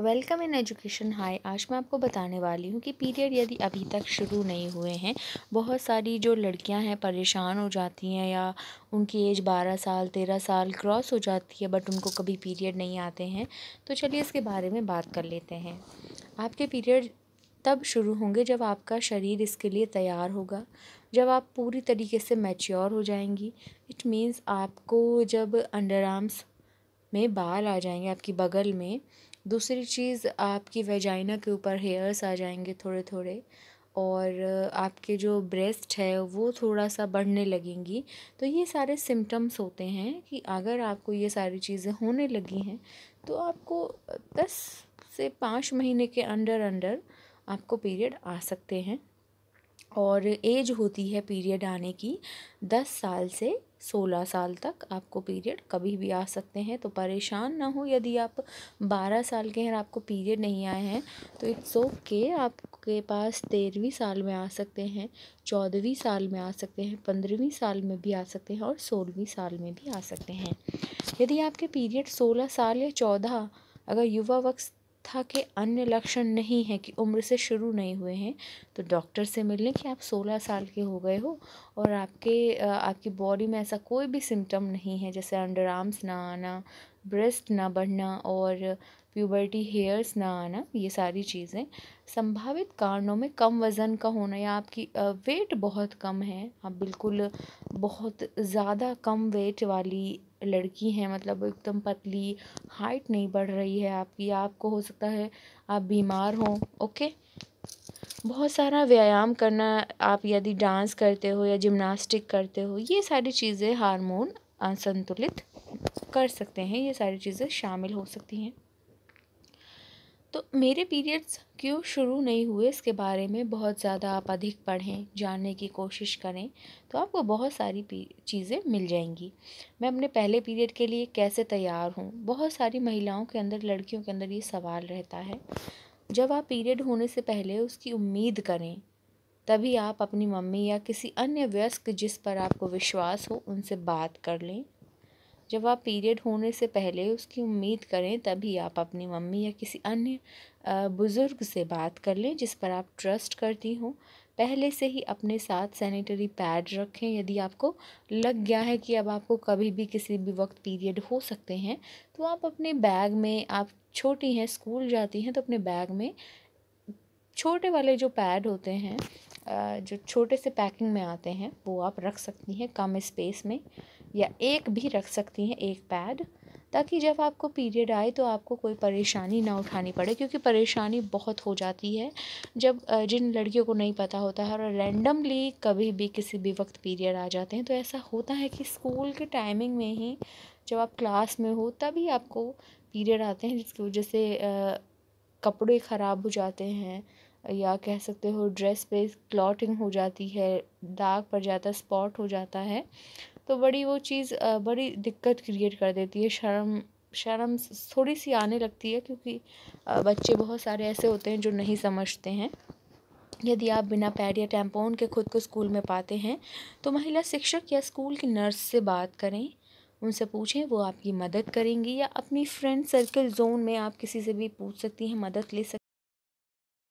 welcome in education high आज मैं आपको बताने वाली हूँ कि पीरियड यदि अभी तक शुरू नहीं हुए हैं बहुत सारी जो लड़कियाँ हैं परेशान हो जाती हैं या उनकी एज बारह साल तेरह साल क्रॉस हो जाती है बट उनको कभी पीरियड नहीं आते हैं तो चलिए इसके बारे में बात कर लेते हैं आपके पीरियड तब शुरू होंगे जब आपका शरीर इसके लिए तैयार होगा जब आप पूरी तरीके से मैच्योर हो जाएंगी इट मीन्स आपको जब अंडर आर्म्स में बाल आ जाएंगे आपकी बगल में दूसरी चीज़ आपकी वेजाइना के ऊपर हेयर्स आ जाएंगे थोड़े थोड़े और आपके जो ब्रेस्ट है वो थोड़ा सा बढ़ने लगेंगी तो ये सारे सिम्टम्स होते हैं कि अगर आपको ये सारी चीज़ें होने लगी हैं तो आपको दस से पाँच महीने के अंडर अंडर आपको पीरियड आ सकते हैं और एज होती है पीरियड आने की दस साल से सोलह साल तक आपको पीरियड कभी भी आ सकते हैं तो परेशान ना हो यदि आप बारह साल के हैं और आपको पीरियड नहीं आए हैं तो इट्स ओके okay, आपके पास तेरहवीं साल में आ सकते हैं चौदहवीं साल में आ सकते हैं पंद्रहवीं साल में भी आ सकते हैं और सोलहवीं साल में भी आ सकते हैं यदि आपके पीरियड सोलह साल या चौदह अगर युवा वक्त अवस्था के अन्य लक्षण नहीं है कि उम्र से शुरू नहीं हुए हैं तो डॉक्टर से मिलने कि आप सोलह साल के हो गए हो और आपके आपकी बॉडी में ऐसा कोई भी सिम्टम नहीं है जैसे अंडर आर्म्स ना आना ब्रेस्ट ना बढ़ना और प्यूबर्टी हेयर्स ना आना ये सारी चीज़ें संभावित कारणों में कम वज़न का होना या आपकी वेट बहुत कम है आप बिल्कुल बहुत ज़्यादा कम वेट वाली लड़की हैं मतलब एकदम पतली हाइट नहीं बढ़ रही है आपकी आपको हो सकता है आप बीमार हो ओके बहुत सारा व्यायाम करना आप यदि डांस करते हो या जिमनास्टिक करते हो ये सारी चीज़ें हार्मोन असंतुलित कर सकते हैं ये सारी चीज़ें शामिल हो सकती हैं तो मेरे पीरियड्स क्यों शुरू नहीं हुए इसके बारे में बहुत ज़्यादा आप अधिक पढ़ें जानने की कोशिश करें तो आपको बहुत सारी चीज़ें मिल जाएंगी मैं अपने पहले पीरियड के लिए कैसे तैयार हूँ बहुत सारी महिलाओं के अंदर लड़कियों के अंदर ये सवाल रहता है जब आप पीरियड होने से पहले उसकी उम्मीद करें तभी आप अपनी मम्मी या किसी अन्य व्यस्क जिस पर आपको विश्वास हो उनसे बात कर लें जब आप पीरियड होने से पहले उसकी उम्मीद करें तभी आप अपनी मम्मी या किसी अन्य बुज़ुर्ग से बात कर लें जिस पर आप ट्रस्ट करती हों पहले से ही अपने साथ सैनिटरी पैड रखें यदि आपको लग गया है कि अब आपको कभी भी किसी भी वक्त पीरियड हो सकते हैं तो आप अपने बैग में आप छोटी हैं स्कूल जाती हैं तो अपने बैग में छोटे वाले जो पैड होते हैं जो छोटे से पैकिंग में आते हैं वो आप रख सकती हैं कम स्पेस में या एक भी रख सकती हैं एक पैड ताकि जब आपको पीरियड आए तो आपको कोई परेशानी ना उठानी पड़े क्योंकि परेशानी बहुत हो जाती है जब जिन लड़कियों को नहीं पता होता है और रैंडमली कभी भी किसी भी वक्त पीरियड आ जाते हैं तो ऐसा होता है कि स्कूल के टाइमिंग में ही जब आप क्लास में हो तभी आपको पीरियड आते हैं जिसकी वजह से कपड़े ख़राब हो जाते हैं या कह सकते हो ड्रेस पे क्लॉटिंग हो जाती है दाग पड़ जाता है स्पॉट हो जाता है तो बड़ी वो चीज़ बड़ी दिक्कत क्रिएट कर देती है शर्म शर्म थोड़ी सी आने लगती है क्योंकि बच्चे बहुत सारे ऐसे होते हैं जो नहीं समझते हैं यदि आप बिना पैर या टैम्पोन के खुद को स्कूल में पाते हैं तो महिला शिक्षक या स्कूल की नर्स से बात करें उनसे पूछें वो आपकी मदद करेंगी या अपनी फ्रेंड सर्कल जोन में आप किसी से भी पूछ सकती हैं मदद ले सकती